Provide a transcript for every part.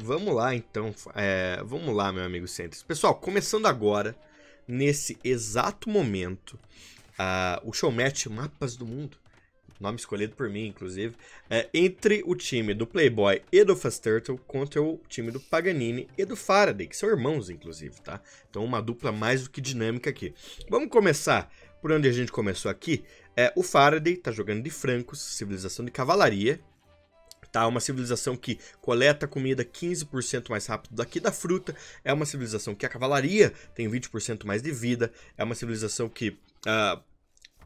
Vamos lá, então. É, vamos lá, meu amigo Centris. Pessoal, começando agora, nesse exato momento, uh, o showmatch Mapas do Mundo, nome escolhido por mim, inclusive, é, entre o time do Playboy e do Fast Turtle contra o time do Paganini e do Faraday, que são irmãos, inclusive, tá? Então, uma dupla mais do que dinâmica aqui. Vamos começar por onde a gente começou aqui. É, o Faraday tá jogando de francos, civilização de cavalaria, tá? Uma civilização que coleta comida 15% mais rápido daqui da fruta, é uma civilização que a cavalaria tem 20% mais de vida, é uma civilização que, uh,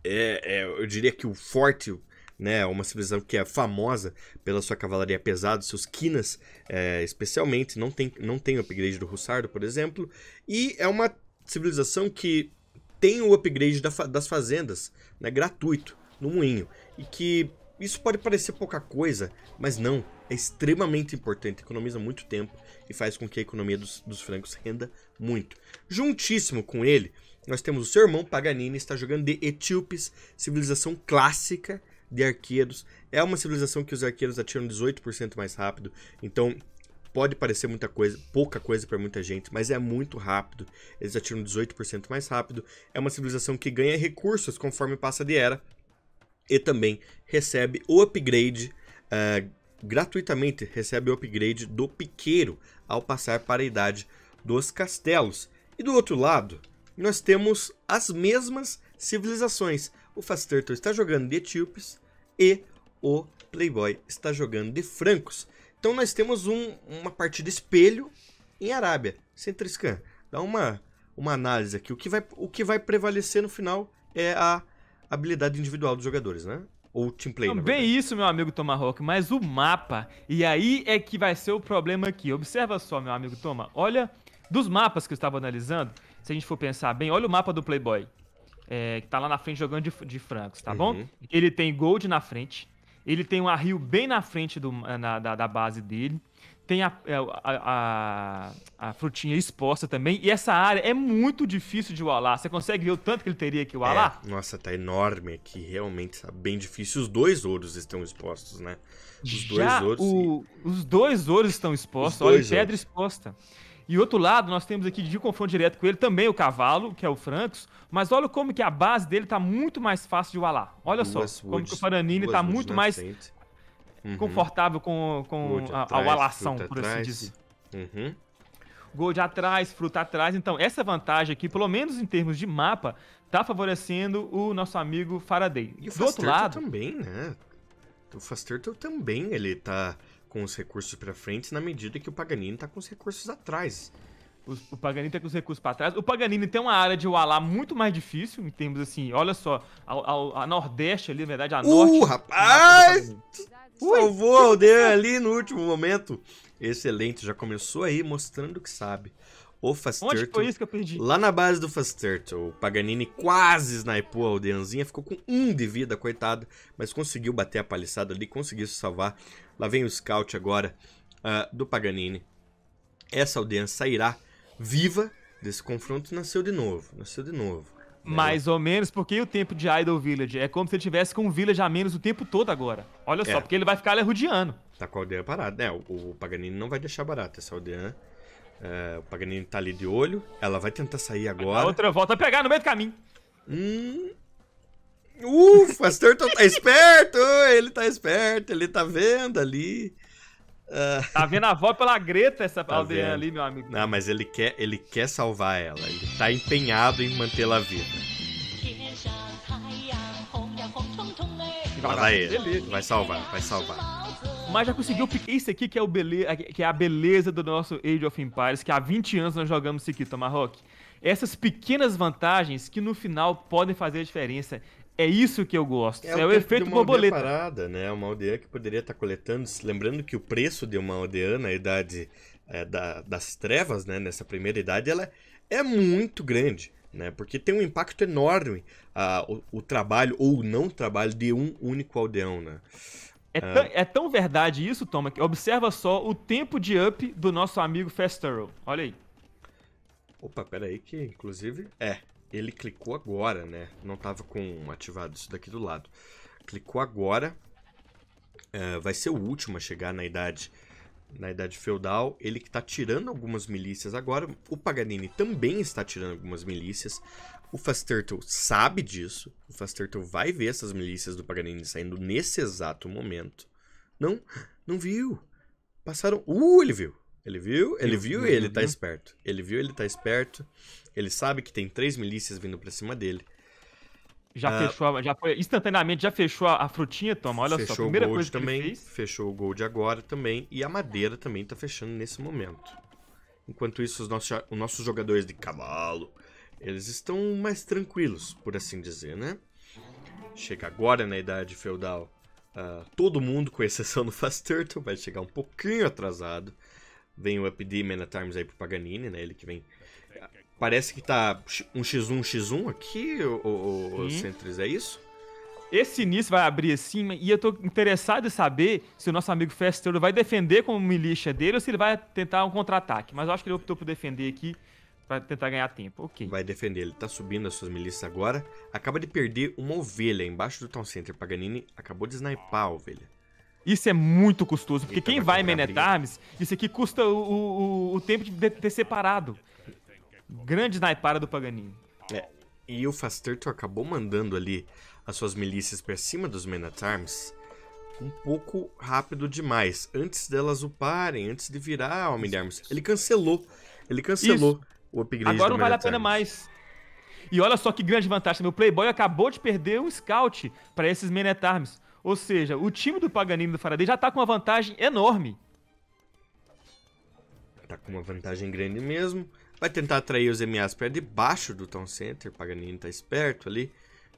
é, é, eu diria que o forte, né, é uma civilização que é famosa pela sua cavalaria pesada, seus quinas, é, especialmente, não tem, não tem o upgrade do russardo, por exemplo, e é uma civilização que tem o upgrade da, das fazendas, né, gratuito, no moinho, e que isso pode parecer pouca coisa, mas não, é extremamente importante, economiza muito tempo e faz com que a economia dos, dos francos renda muito. Juntíssimo com ele, nós temos o seu irmão Paganini, está jogando de Etíopes, civilização clássica de arqueiros. É uma civilização que os arqueiros atiram 18% mais rápido, então pode parecer muita coisa, pouca coisa para muita gente, mas é muito rápido. Eles atiram 18% mais rápido. É uma civilização que ganha recursos conforme passa de era e também recebe o upgrade uh, gratuitamente, recebe o upgrade do piqueiro ao passar para a idade dos castelos. E do outro lado, nós temos as mesmas civilizações. O Fast Turtle está jogando de etíopes e o Playboy está jogando de francos. Então nós temos um, uma partida espelho em Arábia. Centriscan, dá uma, uma análise aqui. O que, vai, o que vai prevalecer no final é a habilidade individual dos jogadores, né? Ou team play, Também isso, meu amigo Tomahawk, mas o mapa. E aí é que vai ser o problema aqui. Observa só, meu amigo Toma. Olha, dos mapas que eu estava analisando, se a gente for pensar bem, olha o mapa do Playboy. É, que tá lá na frente jogando de, de francos, tá uhum. bom? Ele tem gold na frente. Ele tem um rio bem na frente do, eh, na, da, da base dele tem a, é, a, a, a, frutinha exposta também. E essa área é muito difícil de walar. Você consegue ver o tanto que ele teria que walar? É, nossa, tá enorme aqui. Realmente tá bem difícil. Os dois ouros estão expostos, né? Os Já dois ouros. O, e... Os dois ouros estão expostos. Olha, ouros. pedra exposta. E outro lado, nós temos aqui de confronto direto com ele também o cavalo, que é o Francos. Mas olha como que a base dele tá muito mais fácil de walar. Olha duas só, woods, como que o Paranini tá muito mais frente uhum. confortável com, com a, alação, por assim atrás. assim dizer. Uhum. Gold atrás, fruta atrás. Então, essa vantagem aqui, pelo menos em termos de mapa, tá favorecendo o nosso amigo Faraday. E o Do outro lado também, né? O Turtle também, ele tá com os recursos para frente na medida que o Paganini tá com os recursos atrás. O, o Paganini tá com os recursos para trás. O Paganini tem uma área de Walá muito mais difícil, em termos assim, olha só, ao, a Nordeste ali, na verdade, a uh, Norte. Uh, rapaz! Salvou o Aldean ali no último momento. Excelente, já começou aí mostrando que sabe. O Fast Onde Turtle, foi isso que eu perdi? Lá na base do Fast Turtle, o Paganini quase snipou a aldeanzinha, ficou com um de vida, coitado, mas conseguiu bater a paliçada ali, conseguiu se salvar. Lá vem o scout agora uh, do Paganini. Essa aldeia sairá viva desse confronto nasceu de novo, nasceu de novo. É, Mais ou menos, porque o tempo de Idol Village é como se ele tivesse com um Village a menos o tempo todo agora. Olha só, é. porque ele vai ficar rodeando. Tá com a aldeia parada. É, o, Paganini não vai deixar barato essa aldeia. Né? É, o Paganini tá ali de olho. Ela vai tentar sair agora. A outra volta a é pegar no meio do caminho. Hum. Ufa, Sturton tá esperto! Ele tá esperto, ele tá vendo ali. Uh... Tá vendo a avó pela greta essa tá aldeia vendo. ali, meu amigo. Não, mas ele quer, ele quer salvar ela. Ele tá empenhado em mantê-la viva. Lá vai ele. Vai salvar, vai salvar. Mas já conseguiu isso aqui que é, o bele... que é a beleza do nosso Age of Empires, que há 20 anos nós jogamos Sikita Marrock. Essas pequenas vantagens que no final podem fazer a diferença é isso que eu gosto. É, é o, o efeito de uma borboleta. Parada, né? Uma aldeia que poderia estar tá coletando. Lembrando que o preço de uma aldeã na idade é, da, das trevas, né? Nessa primeira idade, ela é muito grande. Né? Porque tem um impacto enorme o, o, trabalho ou não trabalho de um único aldeão, né? É, ah. tão, é tão verdade isso, Toma, que observa só o tempo de up do nosso amigo Festerow. Olha aí. Opa, peraí, aí que, inclusive, é, ele clicou agora, né? Não estava com ativado isso daqui do lado. Clicou agora. Uh, vai ser o último a chegar na idade na idade feudal, ele que está tirando algumas milícias agora, o Paganini também está tirando algumas milícias, o Turtle sabe disso, o Turtle vai ver essas milícias do Paganini saindo nesse exato momento. Não, não viu. Passaram... Uh, ele viu. Ele viu, ele viu e ele tá esperto. Ele viu, ele tá esperto. Ele sabe que tem três milícias vindo pra cima dele. Já ah, fechou, já foi, instantaneamente já fechou a, frutinha, Toma, olha só. A primeira coisa que ele fez. Fechou o gold agora também e a madeira também tá fechando nesse momento. Enquanto isso, os nossos, os nossos jogadores de cavalo, eles estão mais tranquilos, por assim dizer, né? Chega agora na idade feudal, uh, todo mundo, com exceção do Fast Turtle, vai chegar um pouquinho atrasado. Vem o Epidemic Times aí pro Paganini, né? Ele que vem. É, é, é. Parece que tá um X1, X1 aqui, o, o Centris, é isso? Esse início vai abrir assim, e eu tô interessado em saber se o nosso amigo festero vai defender como milícia dele ou se ele vai tentar um contra-ataque. Mas eu acho que ele optou por defender aqui para tentar ganhar tempo. Ok. Vai defender, ele tá subindo as suas milícias agora. Acaba de perder uma ovelha embaixo do Town Center. Paganini acabou de sniper a ovelha. Isso é muito custoso, porque quem vai em Menetarmes, isso aqui custa o, o, o tempo de ter separado. Grande naipara do Paganini. É, e o Fasterto acabou mandando ali as suas milícias para cima dos Menetarmes um pouco rápido demais. Antes delas uparem, antes de virar o Homem Ele cancelou. Ele cancelou isso. o upgrade Agora não vale a pena mais. E olha só que grande vantagem. Meu Playboy acabou de perder um scout para esses Menetarmes. Ou seja, o time do Paganini do Faraday já tá com uma vantagem enorme. Tá com uma vantagem grande mesmo. Vai tentar atrair os MAs para debaixo do Town Center. Paganini tá esperto ali.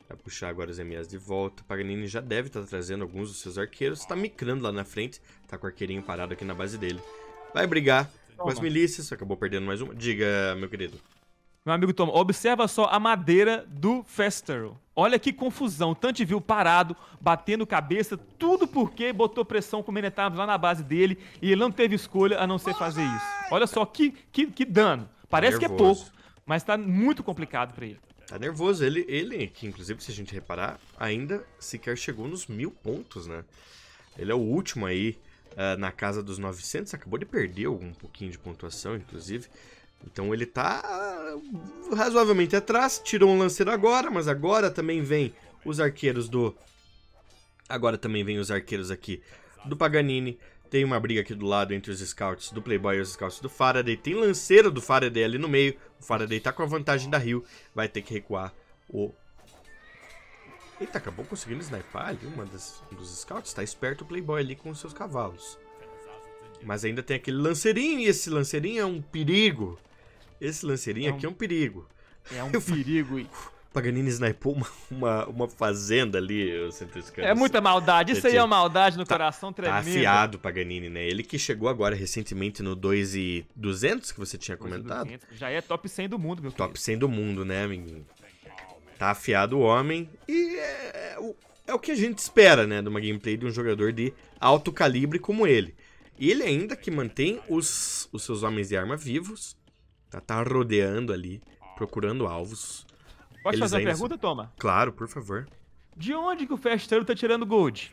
Vai puxar agora os MAs de volta. Paganini já deve estar tá trazendo alguns dos seus arqueiros. Tá micrando lá na frente. Tá com o arqueirinho parado aqui na base dele. Vai brigar Toma. com as milícias. Acabou perdendo mais uma. Diga, meu querido. Meu amigo Tom, observa só a madeira do Festeral. Olha que confusão. Tante viu parado, batendo cabeça, tudo porque botou pressão com o Menetavos lá na base dele e ele não teve escolha a não ser fazer isso. Olha só que, que, que dano. Parece tá que é pouco, mas tá muito complicado para ele. Tá nervoso. Ele, ele, que inclusive, se a gente reparar, ainda sequer chegou nos mil pontos, né? Ele é o último aí uh, na casa dos 900. Acabou de perder algum pouquinho de pontuação, inclusive. Então ele está ah, razoavelmente atrás, tirou um lanceiro agora, mas agora também vem os arqueiros do... Agora também vem os arqueiros aqui do Paganini. Tem uma briga aqui do lado entre os scouts do Playboy e os scouts do Faraday. Tem lanceiro do Faraday ali no meio. O Faraday está com a vantagem da Rio. Vai ter que recuar o... Eita, acabou conseguindo sniper ali. Uma das, um dos scouts está esperto o Playboy ali com os seus cavalos. Mas ainda tem aquele lanceirinho. E esse lanceirinho é um perigo. Esse lanceirinho é um... aqui é um perigo. É um perigo. Paganini snipou uma, uma, uma, fazenda ali, eu sinto É muita maldade, isso aí é uma maldade no tá, coração tá tremendo. Tá afiado o Paganini, né? Ele que chegou agora recentemente no 2,200 que você tinha comentado. Já é top 100 do mundo, meu filho. Top 100 do mundo, né, amiguinho? Tá afiado o homem e é, é, o, é o que a gente espera, né, de uma gameplay de um jogador de alto calibre como ele. E ele ainda que mantém os, os seus homens de arma vivos, Tá, tá rodeando ali, procurando alvos. Posso fazer uma pergunta, Toma? Claro, por favor. De onde que o festeiro tá tirando gold?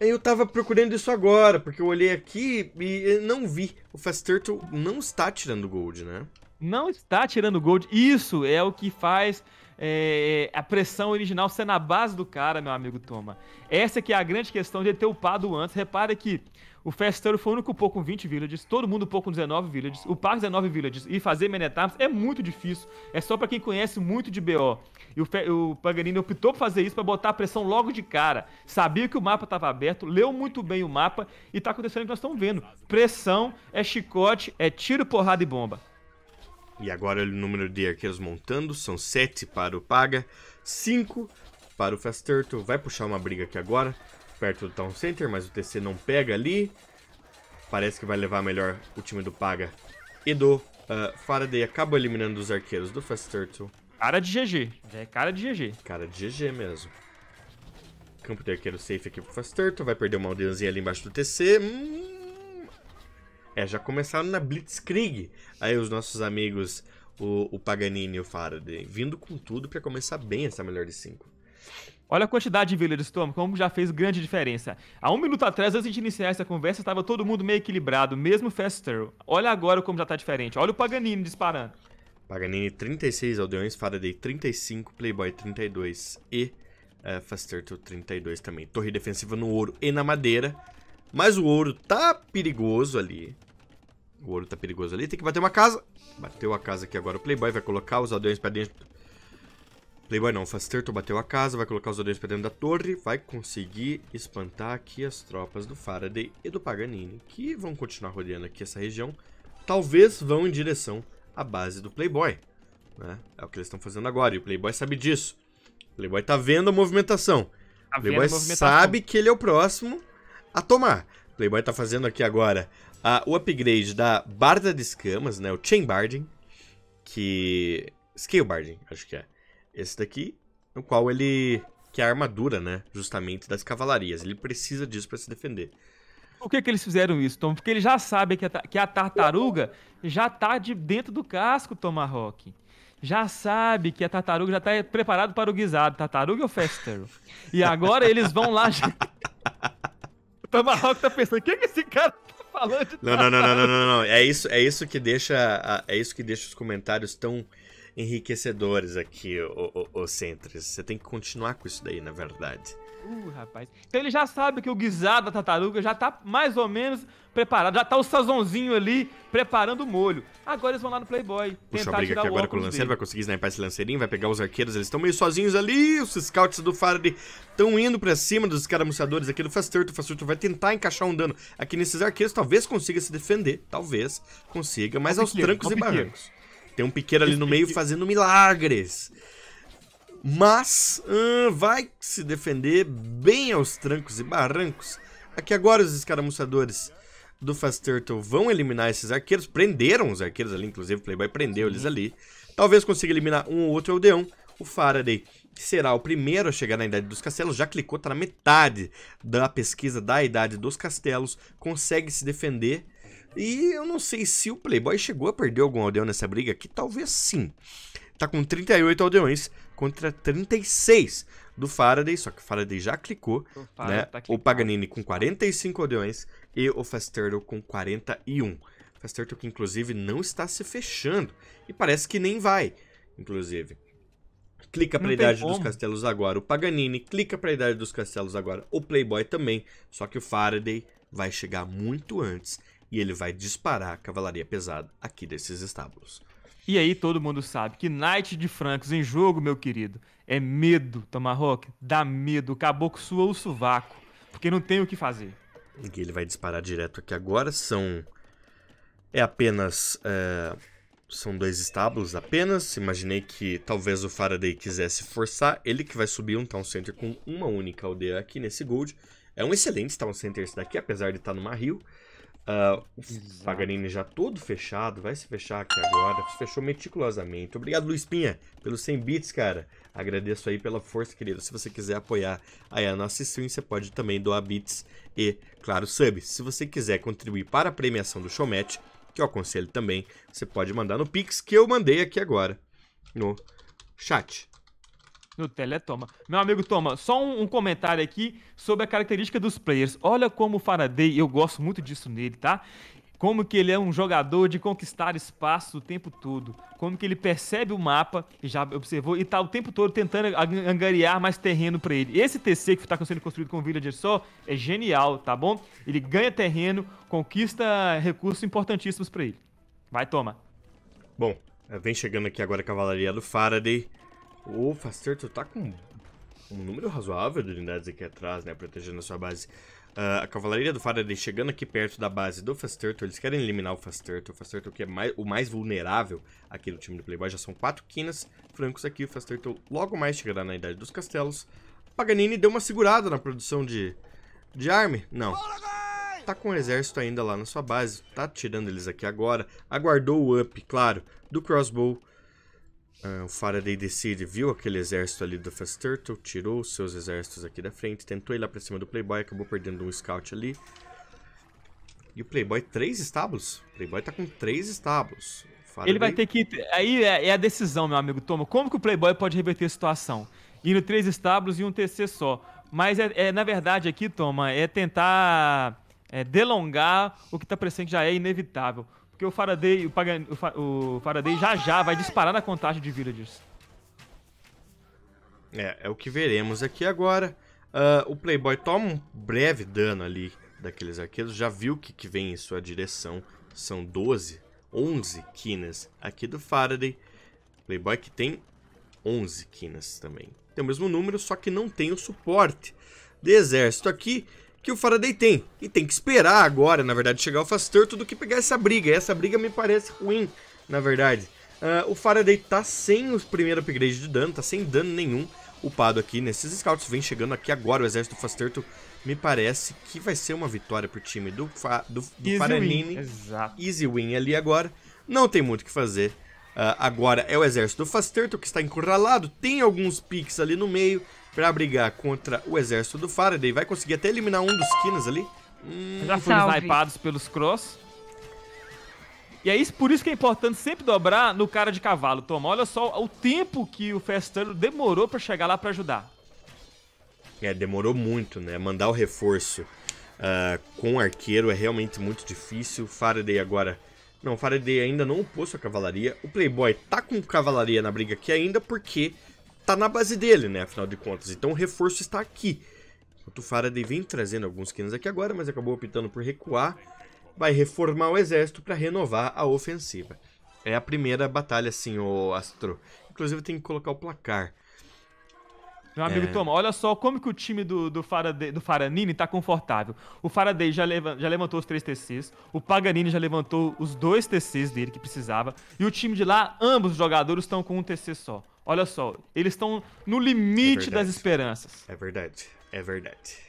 Eu tava procurando isso agora, porque eu olhei aqui e não vi. O Fast Turtle não está tirando gold, né? Não está tirando gold. Isso é o que faz é, é, a pressão original ser na base do cara, meu amigo Toma. Essa que é a grande questão de ele ter upado antes. Repara que o Festeiro foi o único pouco com 20 villages, todo mundo pouco com 19 villages, o Parque 19 villages e fazer Menetaps é muito difícil. É só para quem conhece muito de BO. E o, Fe, o Paganini optou por fazer isso para botar a pressão logo de cara. Sabia que o mapa estava aberto, leu muito bem o mapa e tá acontecendo o que nós estamos vendo. Pressão é chicote, é tiro, porrada e bomba. E agora o número de arqueiros montando são 7 para o Paga, 5 para o Fast Turtle. Vai puxar uma briga aqui agora, perto do Town Center, mas o TC não pega ali. Parece que vai levar melhor o time do Paga e do uh, Faraday. Acaba eliminando os arqueiros do Fast Turtle. Cara de GG, é cara de GG. Cara de GG mesmo. Campo de arqueiro safe aqui pro Fast Turtle. Vai perder uma aldeiazinha ali embaixo do TC. Hum, é, já começaram na Blitzkrieg. Aí os nossos amigos, o, o Paganini e o Faraday, vindo com tudo para começar bem essa melhor de 5. Olha a quantidade de Villager Storm, como já fez grande diferença. Há um minuto atrás, antes de iniciar essa conversa, estava todo mundo meio equilibrado, mesmo Fester. Olha agora como já está diferente. Olha o Paganini disparando. Paganini 36, Aldeões, Faraday 35, Playboy 32 e é, uh, 32 também. Torre defensiva no ouro e na madeira. Mas o ouro tá perigoso ali. O ouro tá perigoso ali. Tem que bater uma casa. Bateu a casa aqui agora. O Playboy vai colocar os aldeões pra dentro. Playboy não, Fasterto bateu a casa, vai colocar os aldeões pra dentro da torre, vai conseguir espantar aqui as tropas do Faraday e do Paganini, que vão continuar rodeando aqui essa região, talvez vão em direção à base do Playboy, né? É o que eles estão fazendo agora, e o Playboy sabe disso. O Playboy tá vendo a movimentação. Tá o Playboy movimentação. sabe que ele é o próximo a tomar. O Playboy tá fazendo aqui agora o upgrade da Barda de Escamas, né? O barding, que... scale barding, acho que é. Esse daqui, no qual ele... Que é a armadura, né? Justamente das cavalarias. Ele precisa disso para se defender. Por que, que eles fizeram isso, Tom? Porque eles já sabem que a, que a tartaruga já tá de dentro do casco, Tomahawk já sabe que a tartaruga já está preparado para o guisado, tartaruga ou Fester. E agora eles vão lá. o Tomahawk tá pensando, o que, que esse cara tá falando. Não, não, não, não, não, não, não. É isso, é isso que deixa, é isso que deixa os comentários tão enriquecedores aqui, o, o, o Centris. Você tem que continuar com isso daí, na verdade. Uh, rapaz. Então ele já sabe que o guisado da tartaruga já tá mais ou menos preparado. Já tá o sazonzinho ali preparando o molho. Agora eles vão lá no Playboy. Puxa a briga aqui agora com o lanceiro. Dele. Vai conseguir snipar esse lanceirinho, vai pegar os arqueiros. Eles estão meio sozinhos ali. Os scouts do Faraday estão indo pra cima dos escaramuçadores aqui do Fast Turtle. O Fast Turtle vai tentar encaixar um dano aqui nesses arqueiros. Talvez consiga se defender. Talvez consiga, mas aos piqueiro, trancos e barrancos. Tem um piqueiro ali no meio fazendo milagres mas hum, vai se defender bem aos trancos e barrancos. Aqui agora os escaramuçadores do Fast Turtle vão eliminar esses arqueiros, prenderam os arqueiros ali, inclusive o Playboy prendeu eles ali. Talvez consiga eliminar um ou outro Aldeão, o Faraday será o primeiro a chegar na Idade dos Castelos, já clicou, está na metade da pesquisa da Idade dos Castelos, consegue se defender. E eu não sei se o Playboy chegou a perder algum aldeão nessa briga aqui, talvez sim tá com 38 aldeões contra 36 do Faraday, só que o Faraday já clicou, o Faraday né? Tá o Paganini com 45 aldeões e o Turtle com 41. Turtle que inclusive não está se fechando e parece que nem vai, inclusive. Clica para a idade como. dos castelos agora o Paganini, clica para a idade dos castelos agora o Playboy também, só que o Faraday vai chegar muito antes e ele vai disparar a cavalaria pesada aqui desses estábulos. E aí todo mundo sabe que Knight de Francos em jogo, meu querido, é medo, Tomahawk. Dá medo. O caboclo suou o sovaco. Porque não tem o que fazer. E ele vai disparar direto aqui agora. São. É apenas. É... São dois estábulos apenas. Imaginei que talvez o Faraday quisesse forçar. Ele que vai subir um Town Center com uma única aldeia aqui nesse Gold. É um excelente Town Center esse daqui, apesar de estar tá numa Rio. Uh, o Paganini já todo fechado, vai se fechar aqui agora. Fechou meticulosamente. Obrigado, Luiz Pinha pelos 100 bits, cara. Agradeço aí pela força, querido. Se você quiser apoiar aí a nossa stream, você pode também doar bits e, claro, subs. Se você quiser contribuir para a premiação do Showmatch, que eu aconselho também, você pode mandar no Pix que eu mandei aqui agora no chat. Nutella é Toma. Meu amigo Toma, só um, um, comentário aqui sobre a característica dos players. Olha como o Faraday, eu gosto muito disso nele, tá? Como que ele é um jogador de conquistar espaço o tempo todo. Como que ele percebe o mapa, já observou, e tá o tempo todo tentando angariar mais terreno para ele. Esse TC que tá sendo construído com o Villager só é genial, tá bom? Ele ganha terreno, conquista recursos importantíssimos para ele. Vai, Toma. Bom, vem chegando aqui agora a Cavalaria do Faraday. O Fasterto tá com um número razoável de unidades aqui atrás, né? Protegendo a sua base. Uh, a Cavalaria do Faraday chegando aqui perto da base do Turtle, eles querem eliminar o Turtle. O Turtle que é mais, o mais vulnerável aqui do time do Playboy. Já são quatro quinas francos aqui. O Turtle logo mais chegará na Idade dos Castelos. Paganini deu uma segurada na produção de, de arme. Não. Tá com o exército ainda lá na sua base. Tá tirando eles aqui agora. Aguardou o up, claro, do crossbow ah, o Faraday decide, viu aquele exército ali do Fast Turtle, tirou os seus exércitos aqui da frente, tentou ir lá pra cima do Playboy, acabou perdendo um scout ali. E o Playboy, três estábulos? O Playboy tá com três estábulos. Faraday... Ele vai ter que. Aí é, é, a decisão, meu amigo. Toma, como que o Playboy pode reverter a situação? Indo três estábulos e um TC só. Mas, é, é na verdade, aqui, Toma, é tentar é, delongar o que tá parecendo que já é inevitável. Porque o Faraday, o, Pagan, o, Fa, o Faraday já já vai disparar na contagem de villagers. É, é o que veremos aqui agora. Uh, o Playboy toma um breve dano ali daqueles arqueiros, já viu que, que vem em sua direção. São 12, 11 quinas aqui do Faraday. Playboy que tem 11 quinas também. Tem o mesmo número, só que não tem o suporte de exército aqui que o Faraday tem. E tem que esperar agora, na verdade, chegar o Fasturto do que pegar essa briga. E essa briga me parece ruim, na verdade. Uh, o Faraday tá sem o primeiro upgrade de dano, tá sem dano nenhum upado aqui nesses scouts. Vem chegando aqui agora o exército do Fasturto. Me parece que vai ser uma vitória pro time do, fa do, do Easy Faranini. Win. Easy win ali agora. Não tem muito o que fazer. Uh, agora é o exército do Fasterto que está encurralado. Tem alguns piques ali no meio para brigar contra o exército do Faraday. Vai conseguir até eliminar um dos Kinas ali. Hum, Já foram salve. snipados pelos Cross. E é isso, por isso que é importante sempre dobrar no cara de cavalo. Toma, olha só o tempo que o Festano demorou para chegar lá para ajudar. É, demorou muito, né? Mandar o reforço uh, com arqueiro é realmente muito difícil. Faraday agora... Não, Faraday ainda não opôs a cavalaria. O Playboy tá com cavalaria na briga aqui ainda porque tá na base dele, né? Afinal de contas. Então o reforço está aqui. O Faraday vem trazendo alguns quinos aqui agora, mas acabou optando por recuar. Vai reformar o exército para renovar a ofensiva. É a primeira batalha, assim, o Astro. Inclusive tem que colocar o placar. Meu amigo é. Toma, olha só como que o time do, do, Faraday, do Faranini tá confortável. O Faraday já, leva, já levantou os três TCs, o Paganini já levantou os dois TCs dele que precisava, e o time de lá, ambos os jogadores estão com um TC só. Olha só, eles estão no limite é das esperanças. É verdade, é verdade.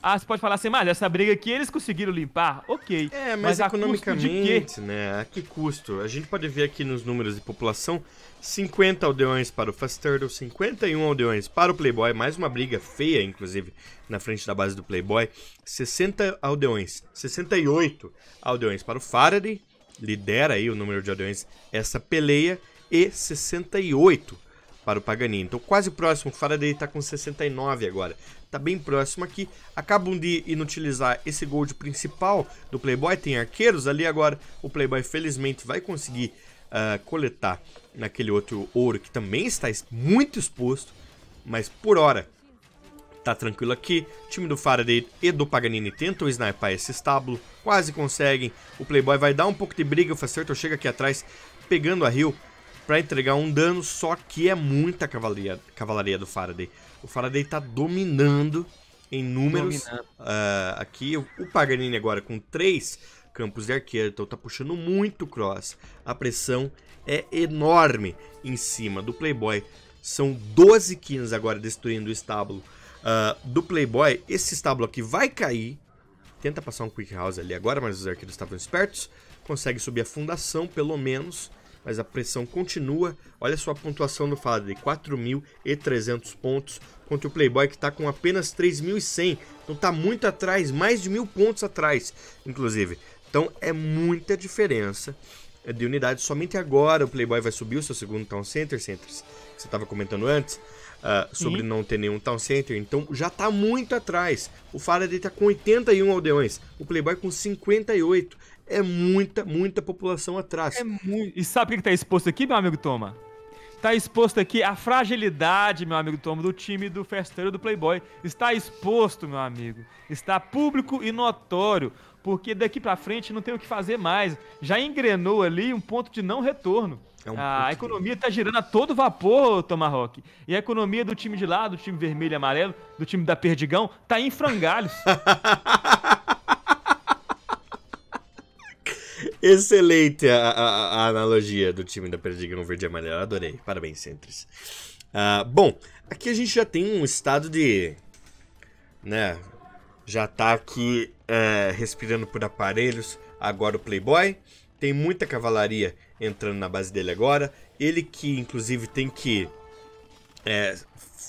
Ah, você pode falar assim, mas essa briga aqui eles conseguiram limpar, ok. É, mas, mas economicamente, a né? A que custo? A gente pode ver aqui nos números de população: 50 aldeões para o Fast Turtle, 51 aldeões para o Playboy, mais uma briga feia, inclusive, na frente da base do Playboy. 60 aldeões, 68 aldeões para o Faraday, lidera aí o número de aldeões essa peleia, e 68 para o Paganini. Então quase próximo, o Faraday está com 69 agora. Está bem próximo aqui. Acabam de inutilizar esse gold principal do Playboy, tem arqueiros ali agora. O Playboy felizmente vai conseguir uh, coletar naquele outro ouro que também está muito exposto, mas por hora Tá tranquilo aqui, time do Faraday e do Paganini tentam sniper esse estábulo, quase conseguem. O Playboy vai dar um pouco de briga, o Facertor chega aqui atrás pegando a Rio para entregar um dano, só que é muita cavalaria, cavalaria do Faraday. O Faraday tá dominando em números uh, aqui. O Paganini agora com 3 campos de arqueiro, então tá puxando muito cross. A pressão é enorme em cima do Playboy. São 12 kills agora destruindo o estábulo uh, do Playboy, esse estábulo aqui vai cair. Tenta passar um Quick House ali agora, mas os arqueiros estavam espertos. Consegue subir a fundação, pelo menos. Mas a pressão continua. Olha só a pontuação do Fada de 4.300 pontos contra o Playboy, que está com apenas 3.100. Então está muito atrás, mais de mil pontos atrás, inclusive. Então é muita diferença de unidades. Somente agora o Playboy vai subir o seu segundo Town Center, Centers, que você estava comentando antes uh, sobre Sim. não ter nenhum Town Center. Então já está muito atrás. O Faraday está com 81 aldeões, o Playboy com 58. É muita, muita população atrás. É muito... E sabe o que está exposto aqui, meu amigo Toma? Está exposto aqui a fragilidade, meu amigo Toma, do time do festeiro do Playboy. Está exposto, meu amigo. Está público e notório porque daqui para frente não tem o que fazer mais. Já engrenou ali um ponto de não retorno. É um a economia está girando a todo vapor, Tomahawk. E a economia do time de lá, do time vermelho e amarelo, do time da Perdigão, tá em frangalhos. Excelente a, a, a, analogia do time da Perdigão Verde e Amarelo. Adorei. Parabéns, Centris. Uh, bom, aqui a gente já tem um estado de. Né, já tá aqui é, respirando por aparelhos. Agora o Playboy. Tem muita cavalaria entrando na base dele agora. Ele que, inclusive, tem que. É,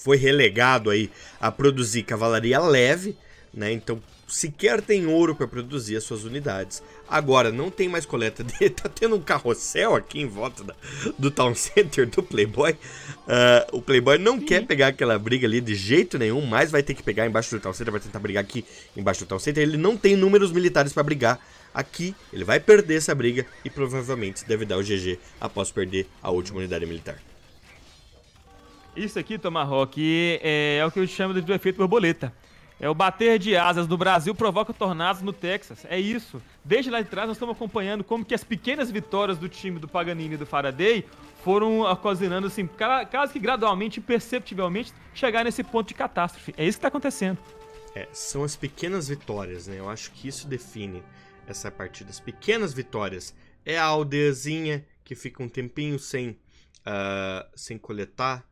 foi relegado aí a produzir cavalaria leve, né? Então sequer tem ouro para produzir as suas unidades. Agora, não tem mais coleta de... tá tendo um carrossel aqui em volta da, do Town Center do Playboy. Uh, o Playboy não Sim. quer pegar aquela briga ali de jeito nenhum, mas vai ter que pegar embaixo do Town Center, vai tentar brigar aqui embaixo do Town Center. Ele não tem números militares para brigar aqui, ele vai perder essa briga e provavelmente deve dar o GG após perder a última unidade militar. Isso aqui, Tomahawk, é, é o que eu chamo de efeito borboleta. É o bater de asas do Brasil provoca tornados no Texas. É isso. Desde lá de trás nós estamos acompanhando como que as pequenas vitórias do time do Paganini e do Faraday foram cozinhando assim, quase que gradualmente, perceptivelmente, chegar nesse ponto de catástrofe. É isso que está acontecendo. É, são as pequenas vitórias, né? Eu acho que isso define essa partida. As pequenas vitórias. É a aldeazinha que fica um tempinho sem, uh, sem coletar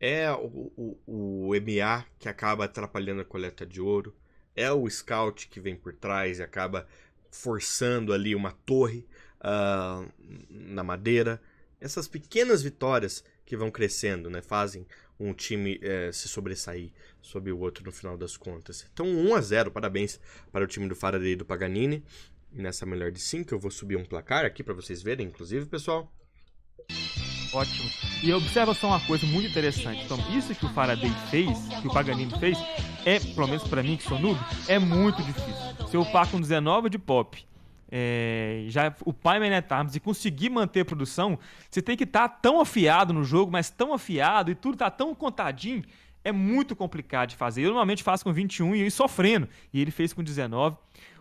é o, o, o MA que acaba atrapalhando a coleta de ouro, é o scout que vem por trás e acaba forçando ali uma torre uh, na madeira. Essas pequenas vitórias que vão crescendo, né? Fazem um time eh, se sobressair sobre o outro no final das contas. Então 1 a 0 parabéns para o time do Faraday e do Paganini. Nessa melhor de 5, eu vou subir um placar aqui para vocês verem, inclusive, pessoal. Ótimo. E observa só uma coisa muito interessante. Então, isso que o Faraday fez, que o Paganini fez, é, pelo menos para mim, que sou noob, é muito difícil. Se eu par com 19 de pop, é, já o pai Arms e conseguir manter a produção, você tem que estar tá tão afiado no jogo, mas tão afiado e tudo tá tão contadinho, é muito complicado de fazer. Eu normalmente faço com 21 e sofrendo, e ele fez com 19.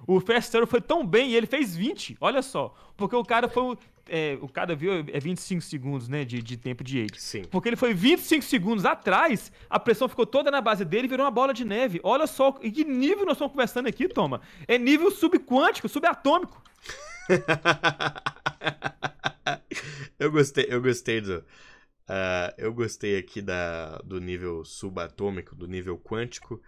O Fastero foi tão bem e ele fez 20, olha só, porque o cara foi é, o cada view é 25 é segundos, né? De, de tempo de age. Sim. Porque ele foi 25 segundos atrás, a pressão ficou toda na base dele e virou uma bola de neve. Olha só que nível nós estamos conversando aqui, Toma. É nível subquântico, subatômico. eu gostei, eu gostei do. Uh, eu gostei aqui da, do nível subatômico, do nível quântico.